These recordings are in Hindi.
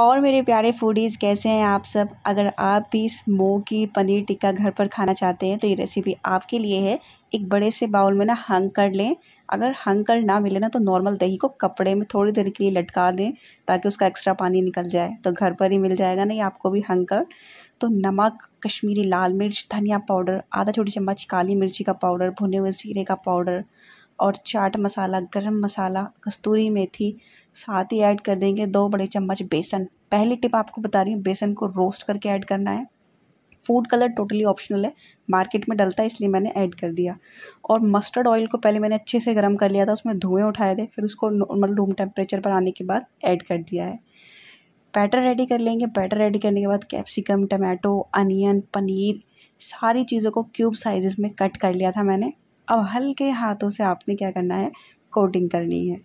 और मेरे प्यारे फूडीज़ कैसे हैं आप सब अगर आप भी स्मोकी पनीर टिक्का घर पर खाना चाहते हैं तो ये रेसिपी आपके लिए है एक बड़े से बाउल में ना हंग कर लें अगर हंग कर ना मिले ना तो नॉर्मल दही को कपड़े में थोड़ी देर के लिए लटका दें ताकि उसका एक्स्ट्रा पानी निकल जाए तो घर पर ही मिल जाएगा नहीं आपको भी हंग कर तो नमक कश्मीरी लाल मिर्च धनिया पाउडर आधा छोटी चम्मच काली मिर्ची का पाउडर भुने हुए सीरे का पाउडर और चाट मसाला गरम मसाला कस्तूरी मेथी साथ ही ऐड कर देंगे दो बड़े चम्मच बेसन पहली टिप आपको बता रही हूँ बेसन को रोस्ट करके ऐड करना है फूड कलर टोटली ऑप्शनल है मार्केट में डलता है इसलिए मैंने ऐड कर दिया और मस्टर्ड ऑयल को पहले मैंने अच्छे से गर्म कर लिया था उसमें धुएँ उठाए थे फिर उसको नॉर्मल रूम टेम्परेचर पर आने के बाद ऐड कर दिया है बैटर रेडी कर लेंगे बैटर रेडी करने के बाद कैप्सिकम टमाटो अनियन पनीर सारी चीज़ों को क्यूब साइज़ में कट कर लिया था मैंने अब हल्के हाथों से आपने क्या करना है कोटिंग करनी है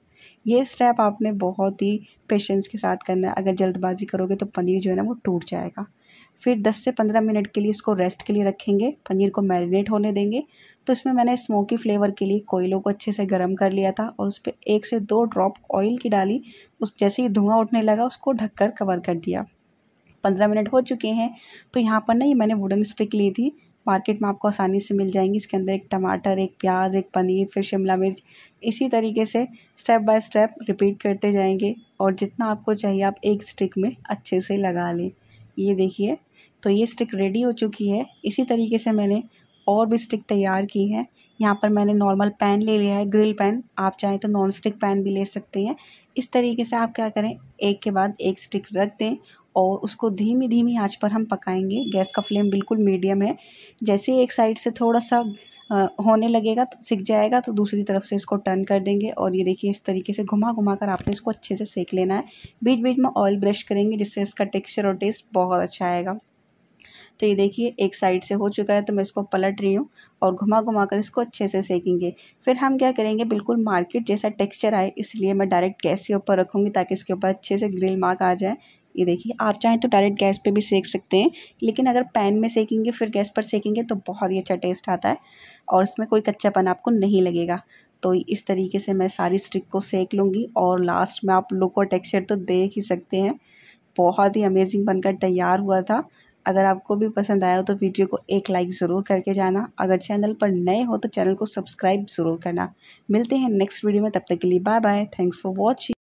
ये स्टेप आपने बहुत ही पेशेंस के साथ करना है अगर जल्दबाजी करोगे तो पनीर जो है ना वो टूट जाएगा फिर 10 से 15 मिनट के लिए इसको रेस्ट के लिए रखेंगे पनीर को मैरिनेट होने देंगे तो इसमें मैंने स्मोकी फ्लेवर के लिए कोयलों को अच्छे से गर्म कर लिया था और उस पर एक से दो ड्रॉप ऑयल की डाली उस जैसे ही धुआं उठने लगा उसको ढककर कवर कर दिया पंद्रह मिनट हो चुके हैं तो यहाँ पर ना ये मैंने वुडन स्टिक ली थी मार्केट में आपको आसानी से मिल जाएंगी इसके अंदर एक टमाटर एक प्याज एक पनीर फिर शिमला मिर्च इसी तरीके से स्टेप बाय स्टेप रिपीट करते जाएंगे और जितना आपको चाहिए आप एक स्टिक में अच्छे से लगा लें ये देखिए तो ये स्टिक रेडी हो चुकी है इसी तरीके से मैंने और भी स्टिक तैयार की है यहाँ पर मैंने नॉर्मल पैन ले लिया है ग्रिल पैन आप चाहें तो नॉन स्टिक पैन भी ले सकते हैं इस तरीके से आप क्या करें एक के बाद एक स्टिक रख दें और उसको धीमी धीमी आंच पर हम पकाएंगे गैस का फ्लेम बिल्कुल मीडियम है जैसे ही एक साइड से थोड़ा सा होने लगेगा तो सिक जाएगा तो दूसरी तरफ से इसको टर्न कर देंगे और ये देखिए इस तरीके से घुमा घुमा कर आपने इसको अच्छे से सेक लेना है बीच बीच में ऑयल ब्रश करेंगे जिससे इसका टेक्स्चर और टेस्ट बहुत अच्छा आएगा तो ये देखिए एक साइड से हो चुका है तो मैं इसको पलट रही हूँ और घुमा घुमा कर इसको अच्छे से सेकेंगे फिर हम क्या करेंगे बिल्कुल मार्केट जैसा टेक्स्चर आए इसलिए मैं डायरेक्ट गैस के ऊपर रखूँगी ताकि इसके ऊपर अच्छे से ग्रिल मार्क आ जाए ये देखिए आप चाहें तो डायरेक्ट गैस पे भी सेक सकते हैं लेकिन अगर पैन में सेकेंगे फिर गैस पर सेकेंगे तो बहुत ही अच्छा टेस्ट आता है और इसमें कोई कच्चापन आपको नहीं लगेगा तो इस तरीके से मैं सारी स्ट्रिक को सेक लूँगी और लास्ट में आप लुक और टेक्सचर तो देख ही सकते हैं बहुत ही अमेजिंग बनकर तैयार हुआ था अगर आपको भी पसंद आया हो तो वीडियो को एक लाइक ज़रूर करके जाना अगर चैनल पर नए हो तो चैनल को सब्सक्राइब ज़रूर करना मिलते हैं नेक्स्ट वीडियो में तब तक के लिए bye bye thanks for watching